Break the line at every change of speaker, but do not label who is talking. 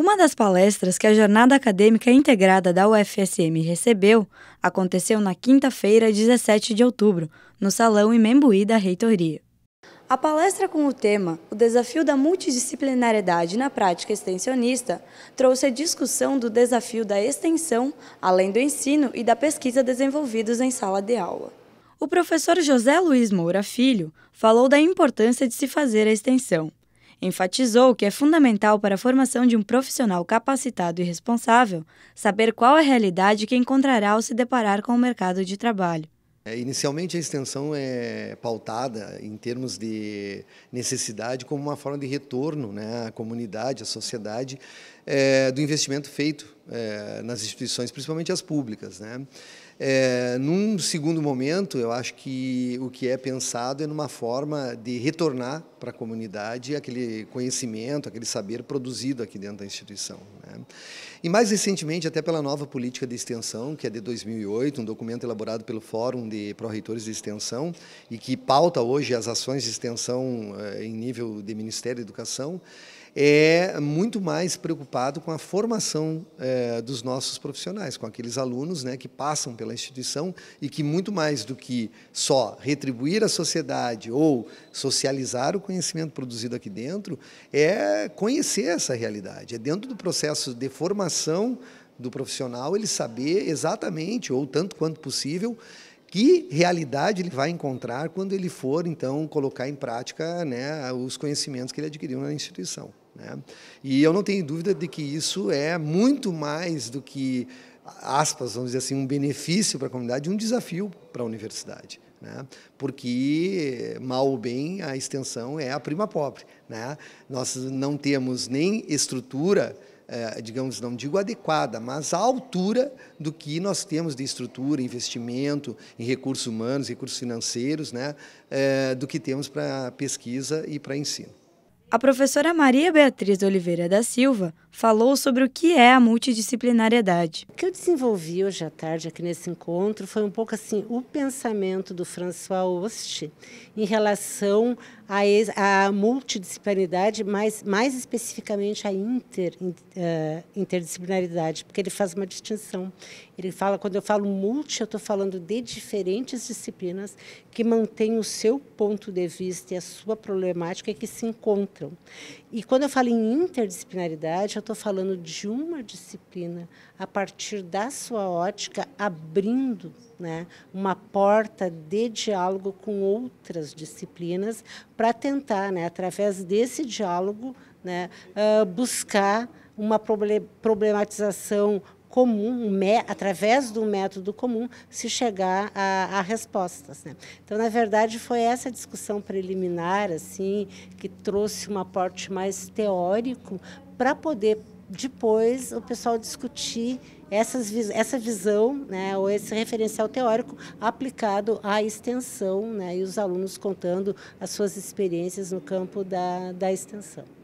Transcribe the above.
Uma das palestras que a Jornada Acadêmica Integrada da UFSM recebeu aconteceu na quinta-feira, 17 de outubro, no Salão Imembuí da Reitoria. A palestra com o tema O Desafio da Multidisciplinariedade na Prática Extensionista trouxe a discussão do desafio da extensão, além do ensino e da pesquisa desenvolvidos em sala de aula. O professor José Luiz Moura Filho falou da importância de se fazer a extensão enfatizou que é fundamental para a formação de um profissional capacitado e responsável saber qual a realidade que encontrará ao se deparar com o mercado de trabalho. É,
inicialmente, a extensão é pautada em termos de necessidade como uma forma de retorno né, à comunidade, à sociedade, é, do investimento feito é, nas instituições, principalmente as públicas. Né? É, num segundo momento, eu acho que o que é pensado é numa forma de retornar para a comunidade aquele conhecimento, aquele saber produzido aqui dentro da instituição. Né? E mais recentemente, até pela nova política de extensão, que é de 2008, um documento elaborado pelo Fórum de Proreitores de Extensão e que pauta hoje as ações de extensão eh, em nível de Ministério da Educação, é muito mais preocupado com a formação é, dos nossos profissionais, com aqueles alunos né, que passam pela instituição e que, muito mais do que só retribuir à sociedade ou socializar o conhecimento produzido aqui dentro, é conhecer essa realidade. É dentro do processo de formação do profissional ele saber exatamente, ou tanto quanto possível, que realidade ele vai encontrar quando ele for, então, colocar em prática né, os conhecimentos que ele adquiriu na instituição. Né? E eu não tenho dúvida de que isso é muito mais do que, aspas, vamos dizer assim, um benefício para a comunidade, um desafio para a universidade. Né? Porque, mal ou bem, a extensão é a prima pobre. Né? Nós não temos nem estrutura é, digamos, não digo adequada, mas à altura do que nós temos de estrutura, investimento em recursos humanos, recursos financeiros, né, é, do que temos para pesquisa e para ensino.
A professora Maria Beatriz Oliveira da Silva falou sobre o que é a multidisciplinariedade. O que eu desenvolvi hoje à tarde aqui nesse encontro foi um pouco assim o pensamento
do François Host em relação à multidisciplinaridade, mas mais especificamente à inter, uh, interdisciplinaridade, porque ele faz uma distinção. Ele fala, quando eu falo multi, eu estou falando de diferentes disciplinas que mantêm o seu ponto de vista e a sua problemática e que se encontram. E quando eu falo em interdisciplinaridade, eu estou falando de uma disciplina a partir da sua ótica, abrindo né, uma porta de diálogo com outras disciplinas para tentar, né, através desse diálogo, né, uh, buscar uma problematização comum, me, através do método comum, se chegar a, a respostas. Né? Então, na verdade, foi essa discussão preliminar assim que trouxe um aporte mais teórico para poder depois o pessoal discutir essas, essa visão né, ou esse referencial teórico aplicado à extensão né, e os alunos contando as suas experiências no campo da, da extensão.